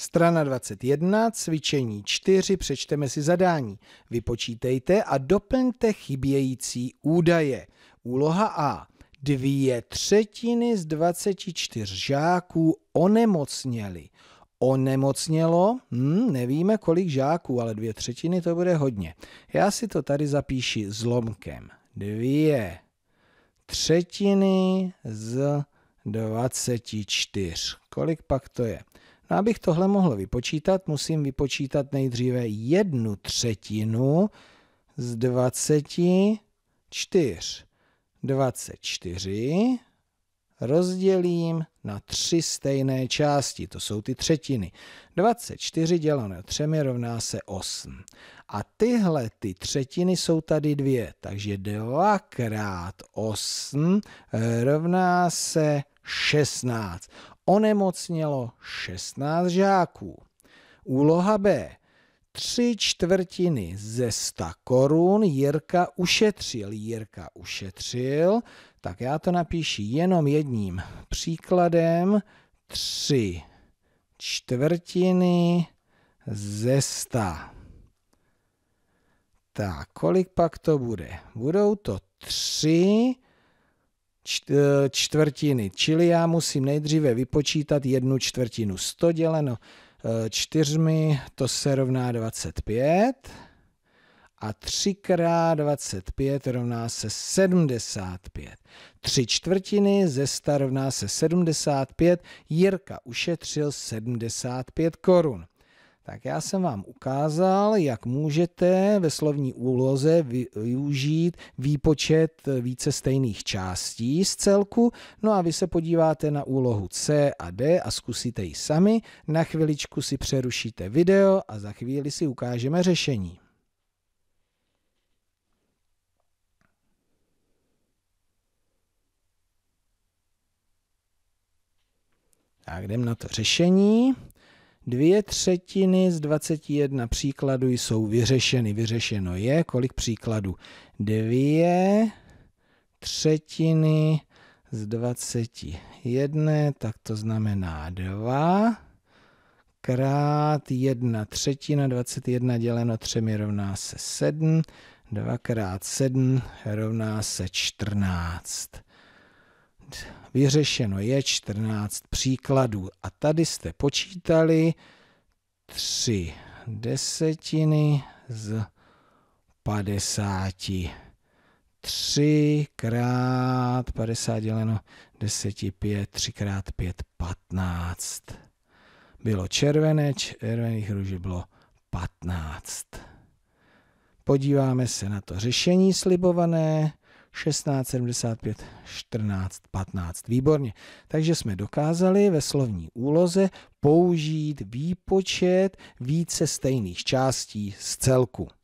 Strana 21, cvičení 4, přečteme si zadání. Vypočítejte a doplňte chybějící údaje. Úloha A. Dvě třetiny z 24 žáků onemocněly. Onemocnělo, Hmm, nevíme kolik žáků, ale dvě třetiny to bude hodně. Já si to tady zapíši zlomkem. Dvě třetiny z 24. Kolik pak to je? No abych tohle mohl vypočítat, musím vypočítat nejdříve jednu třetinu z 24. 24 rozdělím na tři stejné části, to jsou ty třetiny. 24 děleno třemi rovná se 8. A tyhle ty třetiny jsou tady dvě, takže 2 krát 8 rovná se 16 onemocnělo 16 žáků. Úloha B. Tři čtvrtiny ze 100 korun Jirka ušetřil. Jirka ušetřil, tak já to napíšu jenom jedním příkladem. Tři čtvrtiny ze 100. Tak, kolik pak to bude? Budou to tři Eh, čtvrtiny. Čili já musím nejdříve vypočítat jednu čtvrtinu. 100 děleno eh, čtyřmi, to se rovná 25. A 3 x 25 rovná se 75. 3 čtvrtiny ze 100 rovná se 75. Jirka ušetřil 75 korun. Tak já jsem vám ukázal, jak můžete ve slovní úloze využít výpočet více stejných částí z celku. No a vy se podíváte na úlohu C a D a zkusíte ji sami. Na chviličku si přerušíte video a za chvíli si ukážeme řešení. Tak jdem na to řešení. Dvě třetiny z 21 příkladů jsou vyřešeny. Vyřešeno je kolik příkladů? Dvě třetiny z 21, tak to znamená 2 krát 1 třetina, 21 děleno 3 rovná se 7, 2 krát 7 rovná se 14 vyřešeno je 14 příkladů. A tady jste počítali 3 desetiny z 50. 3 krát 50 děleno 10, 5, 3 krát 5, 15. Bylo červené, červených růží bylo 15. Podíváme se na to řešení slibované. 16, 75, 14, 15. Výborně. Takže jsme dokázali ve slovní úloze použít výpočet více stejných částí z celku.